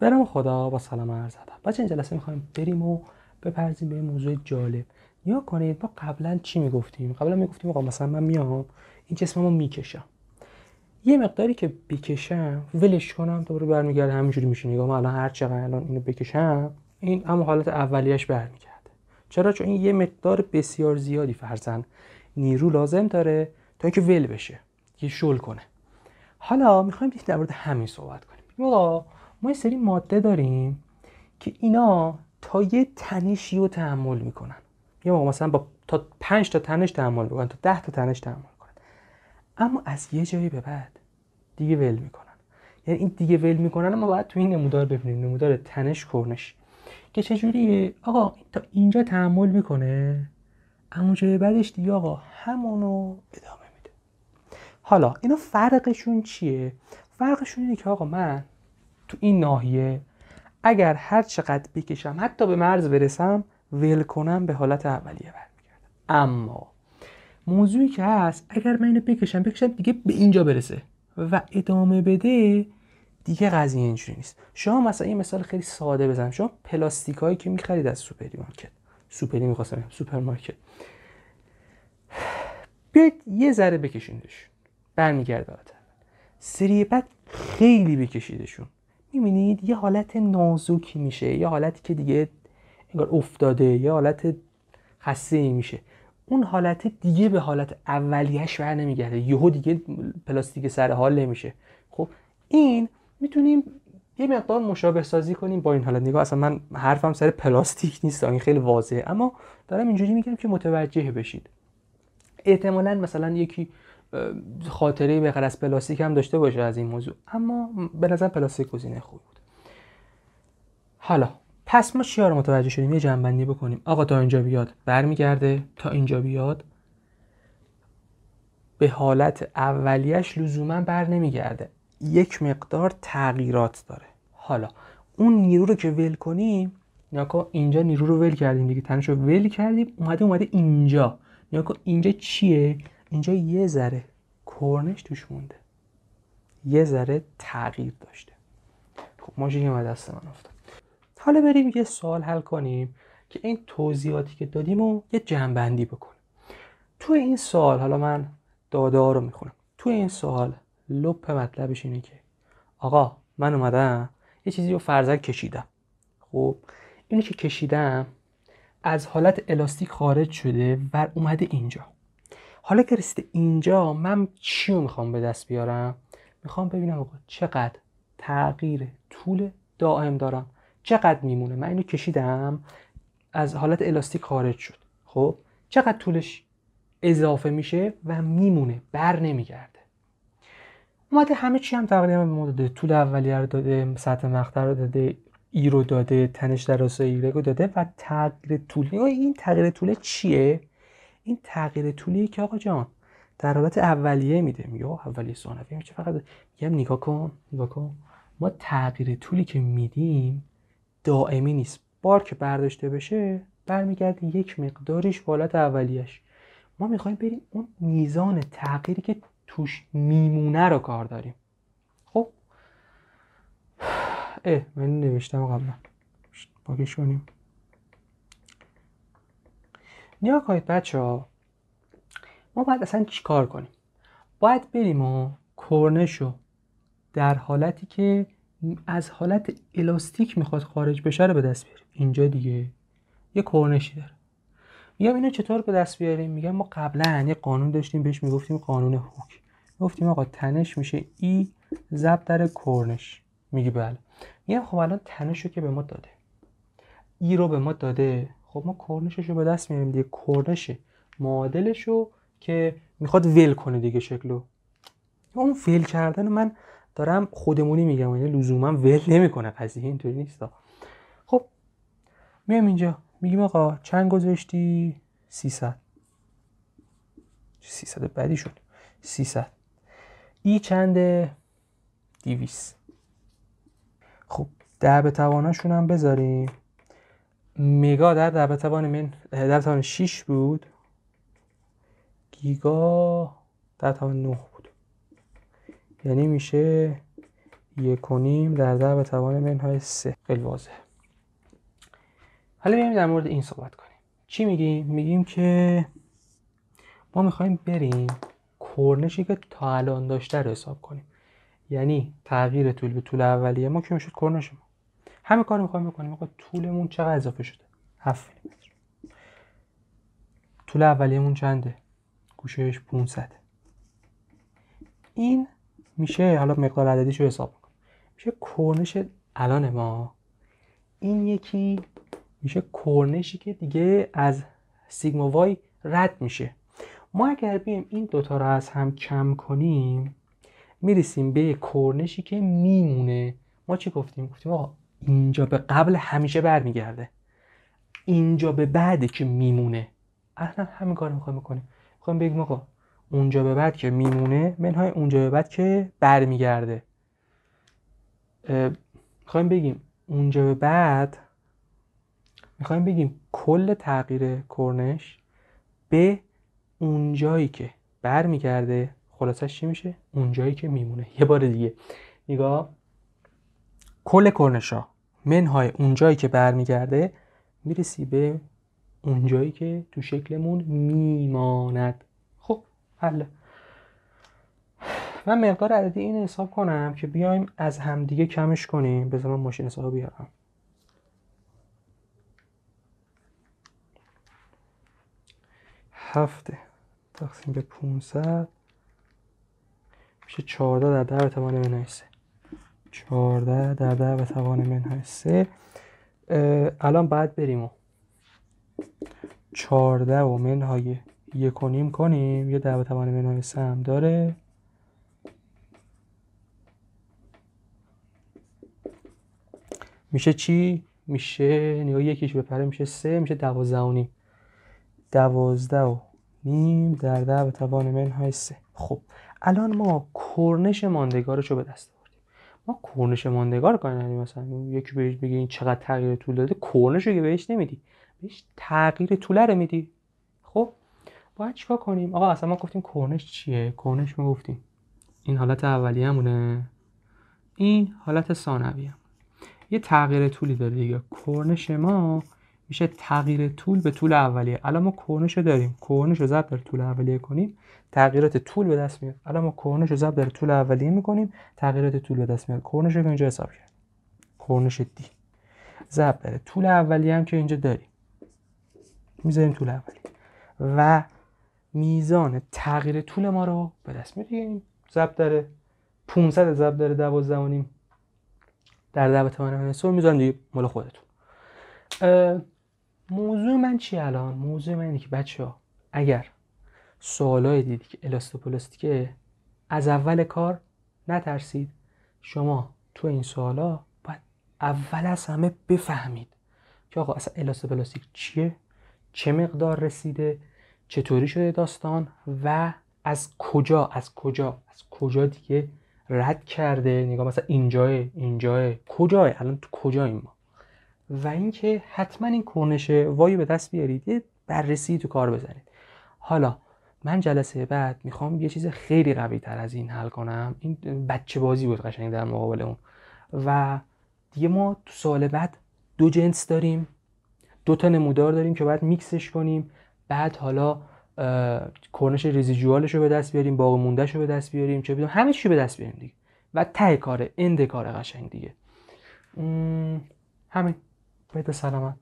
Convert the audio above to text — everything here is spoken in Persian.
برم خدا با سلام عرض ادب بچه این جلسه میخوایم بریم و بپرزیم به موضوع جالب یا کنید ما قبلا چی میگفتیم قبلا میگفتیم آقا مثلا من میام این جسممو میکشم یه مقداری که بکشم ولش کنم دوباره برمیگرده همینجوری میشه نگاه من الان هر چقدر الان اینو بکشم این اما حالت اولیش برمیگرده چرا چون این یه مقدار بسیار زیادی فرزن نیرو لازم داره تا اینکه ول بشه یه شل کنه حالا میخوایم در مورد همین صحبت کنیم آقا ما یه سری ماده داریم که اینا تا یه تنشی رو تحمل میکنن یا مثلا با تا پنج تا تنش تحمل میکنن تا ده تا تنش تحمل میکنن اما از یه جایی به بعد دیگه ول میکنن یعنی این دیگه ول میکنن ما باید تو این نمودار ببینیم نمودار تنش کرنش که چجوریه آقا تا اینجا تحمل میکنه اما جای بعدش دیگه آقا همونو ادامه میده حالا اینا فرقشون چیه فرقشون اینه که آقا من تو این ناحیه اگر هر چقدر بکشم حتی به مرز برسم ول کنم به حالت اولیه برمیگردم اما موضوعی که هست اگر من اینو بکشم بکشم دیگه به اینجا برسه و ادامه بده دیگه قضیه اینجوری نیست شما مثلا یه مثال خیلی ساده بزنم شما هایی که میخرید از سوپری مارکت سوپری میخواستم سوپرمارکت بیاید یه ذره بکشیندش برمیگرد سری بعد خیلی بکشیدشون میبینید یه حالت نازوکی میشه یه حالتی که دیگه انگار افتاده یه حالت خسته میشه اون حالت دیگه به حالت اولیهش بر نمیگرده یهو دیگه پلاستیک سر حال نمیشه خب این میتونیم یه مقدار مشابه سازی کنیم با این حالت نگاه اصلا من حرفم سر پلاستیک نیست این خیلی واضحه اما دارم اینجوری میگم که متوجه بشید احتمالا مثلا یکی خاطره به از پلاستیک هم داشته باشه از این موضوع اما به نظر پلاستیک گزینه خوبی بود حالا پس ما چیا رو متوجه شدیم یه جنبندی بکنیم آقا تا اینجا بیاد برمیگرده تا اینجا بیاد به حالت اولیش لزوما بر نمیگرده یک مقدار تغییرات داره حالا اون نیرو رو که ول کنیم نیاکا اینجا نیرو رو ول کردیم دیگه تنش رو ول کردیم اومده اومده اینجا نیاکا اینجا چیه اینجا یه ذره کرنش توش مونده یه ذره تغییر داشته خب ماشین یه دست من افتاد حالا بریم یه سوال حل کنیم که این توضیحاتی که دادیم رو یه جنبندی بکنیم تو این سوال حالا من دادا رو میخونم تو این سوال لپ مطلبش اینه که آقا من اومدم یه چیزی رو فرزک کشیدم خب اینو که کشیدم از حالت الاستیک خارج شده و اومده اینجا حالا که رسیده اینجا من چی میخوام به دست بیارم میخوام ببینم آقا چقدر تغییر طول دائم دارم چقدر میمونه من اینو کشیدم از حالت الاستیک خارج شد خب چقدر طولش اضافه میشه و میمونه بر نمیگرده اومده همه چی هم تقریبا به ما داده طول اولیه رو داده سطح مقطع رو داده ای رو داده تنش در ایرگ رو داده و تغییر طول این تغییر طول چیه این تغییر طولی که آقا جان در حالت اولیه میده یا اولیه ثانویه میشه فقط یه نگاه کن نگاه کن ما تغییر طولی که میدیم دائمی نیست بار که برداشته بشه برمیگرده یک مقداریش به حالت اولیش ما میخوایم بریم اون میزان تغییری که توش میمونه رو کار داریم خب اه من نوشتم قبلا پاکش کنیم نیا کنید بچه ها ما باید اصلا چیکار کنیم باید بریم و رو در حالتی که از حالت الاستیک میخواد خارج بشه رو به دست بیاریم اینجا دیگه یه کرنشی داره میگم اینو چطور به دست بیاریم میگم ما قبلا یه قانون داشتیم بهش میگفتیم قانون هوک گفتیم آقا تنش میشه ای ضرب در کرنش میگی بله میگم خب الان تنش رو که به ما داده ای رو به ما داده خب ما کرنشش رو به دست میاریم دیگه کرنش معادلش رو که میخواد ول کنه دیگه شکلو اون ول کردن من دارم خودمونی میگم یعنی لزوما ول نمیکنه قضیه اینطوری نیست خب میام اینجا میگیم آقا چند گذاشتی 300 300 بعدی شد 300 ای چنده 200 خب ده به توانشون هم بذاریم مگا در دبتوان من در 6 بود گیگا در توان 9 بود یعنی میشه یک و در ضرب توان منهای سه خیلی واضح حالا بیایم در مورد این صحبت کنیم چی میگیم؟ میگیم که ما میخوایم بریم کرنشی که تا الان داشته رو حساب کنیم یعنی تغییر طول به طول اولیه ما که میشد کرنش ما همه کار میخوایم بکنیم آقا طولمون چقدر اضافه شده 7 میلیمتر طول اولیمون چنده گوشهش 500 این میشه حالا مقدار عددیشو رو حساب کن میشه کرنش الان ما این یکی میشه کرنشی که دیگه از سیگما وای رد میشه ما اگر بیم این دوتا رو از هم کم کنیم میرسیم به کرنشی که میمونه ما چی گفتیم؟ گفتیم اینجا به قبل همیشه برمیگرده اینجا به بعد که میمونه اصلا همین کار میخوایم بکنیم میخوایم بگیم آقا اونجا به بعد که میمونه منهای اونجا به بعد که برمیگرده میخوایم بگیم اونجا به بعد میخوایم بگیم کل تغییر کرنش به اونجایی که برمیگرده خلاصش چی میشه اونجایی که میمونه یه بار دیگه نگاه کل کرنشا منهای اونجایی که برمیگرده میرسی به اونجایی که تو شکلمون میماند خب حالا من مقدار عددی این حساب کنم که بیایم از همدیگه کمش کنیم بذار من ماشین حساب بیارم هفته تقسیم به 500 میشه 14 در در چهارده در در توان منهای سه الان بعد بریم و چهارده و منهای یک و کنیم یه در به توان منهای سه هم داره میشه چی؟ میشه نگاه یکیش بپره میشه سه میشه دوازده و نیم دوازده و نیم در در به توان منهای سه خب الان ما کرنش ماندگارشو به دست ما کرنش ماندگار کار نداریم مثلا یکی بهش بگه این چقدر تغییر طول داده کرنش که بهش نمیدی بهش تغییر طول رو میدی خب باید چیکار کنیم آقا اصلا ما گفتیم کرنش چیه کرنش گفتیم این حالت همونه این حالت ثانویه یه تغییر طولی داره دیگه کرنش ما میشه تغییر طول به طول اولیه الان ما کرونش داریم کرونش رو ضرب در طول اولیه کنیم تغییرات طول به دست میاد الان ما کرونش رو ضرب در طول اولیه میکنیم تغییرات طول به دست میاد کرنش رو اینجا حساب کرد کرنش دی ضرب در طول اولیه هم که اینجا داریم میذاریم طول اولیه و میزان تغییر طول ما رو به دست میاریم ضرب داره 500 ضرب در 12 در دعوت توان میذارم دیگه مال خودتون موضوع من چی الان موضوع من اینه که بچه ها اگر سوالای دیدی که الاستوپلاستیکه از اول کار نترسید شما تو این سوالا باید اول از همه بفهمید که آقا اصلا الاستوپلاستیک چیه چه مقدار رسیده چطوری شده داستان و از کجا از کجا از کجا دیگه رد کرده نگاه مثلا اینجای اینجای کجای الان تو کجای ما و اینکه حتما این کرنش وایو به دست بیارید یه بررسی تو کار بزنید حالا من جلسه بعد میخوام یه چیز خیلی قوی تر از این حل کنم این بچه بازی بود قشنگ در مقابل اون و دیگه ما تو سال بعد دو جنس داریم دو تا نمودار داریم که باید میکسش کنیم بعد حالا کرنش ریزیجوالش رو به دست بیاریم باقی موندهش رو به دست بیاریم چه بیدون همه چی به دست بیاریم دیگه و ته کاره اند کاره قشنگ دیگه همین バイトしたらな。